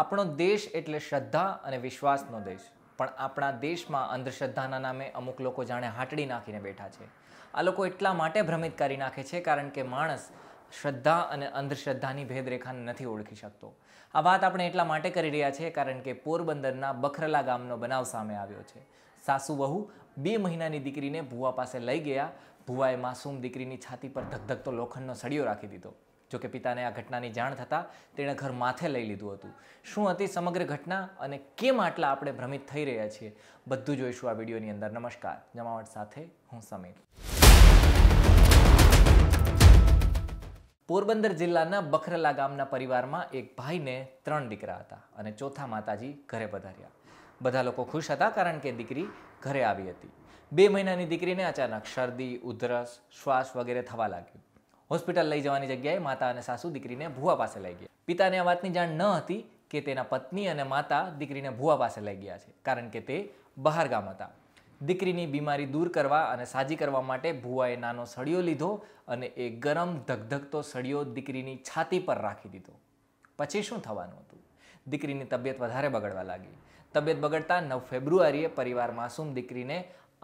આપણો દેશ એટલે શ્રદ્ધા અને વિશ્વાસનો દેશ પણ આપણા દેશમાં અંધશ્રદ્ધાના નામે અમુક લોકો જાણે હાટડી નાખીને બેઠા છે આ લોકો એટલા માટે ભ્રમિત કરી નાખે છે કારણ કે માણસ શ્રદ્ધા અને અંધશ્રદ્ધાની ભેદરેખાને નથી ઓળખી શકતો આ વાત આપણે એટલા માટે કરી રહ્યા છીએ કારણ કે પોરબંદરના બખરલા ગામનો બનાવ સામે આવ્યો છે સાસુ વહુ બે મહિનાની દીકરીને ભુવા પાસે લઈ ગયા ભુવાએ માસૂમ દીકરીની છાતી પર ધગધગતો લોખંડનો સળિયો રાખી દીધો જોકે પિતાને આ ઘટનાની જાણ થતાં તેણે ઘર માથે લઈ લીધું હતું શું હતી સમગ્ર ઘટના અને કેમ આટલા આપણે ભ્રમિત થઈ રહ્યા છીએ બધું જોઈશું આ વિડીયોની અંદર નમસ્કાર જમાવટ સાથે હું સમીર પોરબંદર જિલ્લાના બખરલા ગામના પરિવારમાં એક ભાઈને ત્રણ દીકરા હતા અને ચોથા માતાજી ઘરે પધાર્યા બધા લોકો ખુશ હતા કારણ કે દીકરી ઘરે આવી હતી બે મહિનાની દીકરીને અચાનક શરદી ઉધરસ શ્વાસ વગેરે થવા લાગ્યું હોસ્પિટલ લઈ જવાની જગ્યાએ માતા અને સાસુ દીકરીને ભુવા પાસે લઈ ગયા પિતાને આ વાતની જાણ ન હતી કે તેના પત્ની અને માતા દીકરીને ભુવા પાસે લઈ ગયા છે કારણ કે તે બહારગામ હતા દીકરીની બીમારી દૂર કરવા અને સાજી કરવા માટે ભુવાએ નાનો સળિયો લીધો અને એ ગરમ ધગધગતો સળિયો દીકરીની છાતી પર રાખી દીધો પછી શું થવાનું હતું દીકરીની તબિયત વધારે બગડવા લાગી તબિયત બગડતા નવ ફેબ્રુઆરીએ પરિવાર માસૂમ દીકરીને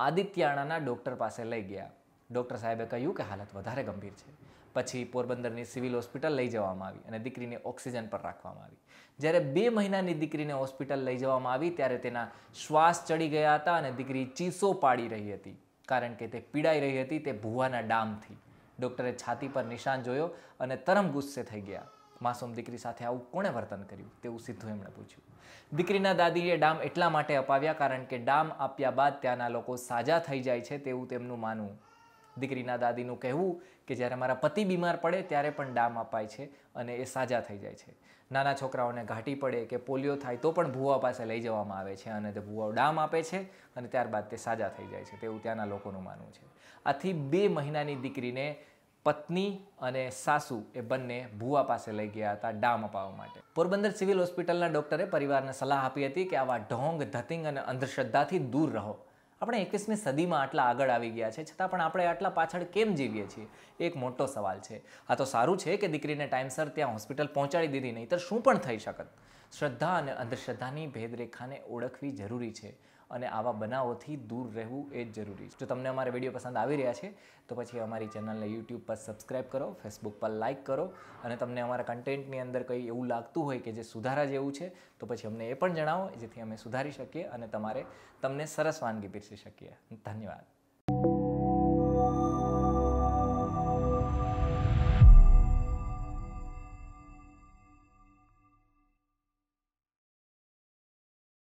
આદિત્યાણાના ડૉક્ટર પાસે લઈ ગયા ડૉક્ટર સાહેબે કહ્યું કે હાલત વધારે ગંભીર છે પછી પોરબંદરની સિવિલ હોસ્પિટલ લઈ જવામાં આવી અને દીકરીને ઓક્સિજન પર રાખવામાં આવી જ્યારે બે મહિનાની દીકરીને હોસ્પિટલ લઈ જવામાં આવી ત્યારે તેના શ્વાસ ચડી ગયા હતા અને દીકરી ચીસો પાડી રહી હતી કારણ કે તે પીડાઈ રહી હતી તે ભૂવાના ડામથી ડૉક્ટરે છાતી પર નિશાન જોયો અને તરમ ગુસ્સે થઈ ગયા માસૂમ દીકરી સાથે આવું કોણે વર્તન કર્યું તેવું સીધું એમણે પૂછ્યું દીકરીના દાદીએ ડામ એટલા માટે અપાવ્યા કારણ કે ડામ આપ્યા બાદ ત્યાંના લોકો સાજા થઈ જાય છે તેવું તેમનું માનવું દીકરીના દાદીનું કહેવું કે જ્યારે મારા પતિ બીમાર પડે ત્યારે પણ ડામ અપાય છે અને એ સાજા થઈ જાય છે નાના છોકરાઓને ઘાટી પડે કે પોલિયો થાય તો પણ ભૂવા પાસે લઈ જવામાં આવે છે અને તે ભૂવાઓ ડામ આપે છે અને ત્યારબાદ તે સાજા થઈ જાય છે તેવું ત્યાંના લોકોનું માનવું છે આથી બે મહિનાની દીકરીને પત્ની અને સાસુ એ બંને ભુવા પાસે લઈ ગયા હતા ડામ અપાવવા માટે પોરબંદર સિવિલ હોસ્પિટલના ડૉક્ટરે પરિવારને સલાહ આપી હતી કે આવા ઢોંગ ધતિંગ અને અંધશ્રદ્ધાથી દૂર રહો આપણે એકવીસમી સદીમાં આટલા આગળ આવી ગયા છે છતાં પણ આપણે આટલા પાછળ કેમ જીવીએ છીએ એક મોટો સવાલ છે આ તો સારું છે કે દીકરીને ટાઈમસર ત્યાં હોસ્પિટલ પહોંચાડી દીધી નહીં તો શું પણ થઈ શકત શ્રદ્ધા અને અંધશ્રદ્ધાની ભેદરેખાને ઓળખવી જરૂરી છે અને આવા બનાવોથી દૂર રહેવું એ જ જરૂરી છે જો તમને અમારા વિડીયો પસંદ આવી રહ્યા છે તો પછી અમારી ચેનલને યુટ્યુબ પર સબસ્ક્રાઈબ કરો ફેસબુક પર લાઇક કરો અને તમને અમારા કન્ટેન્ટની અંદર કંઈ એવું લાગતું હોય કે જે સુધારા જેવું છે તો પછી અમને એ પણ જણાવો જેથી અમે સુધારી શકીએ અને તમારે તમને સરસ વાનગી પીરસી શકીએ ધન્યવાદ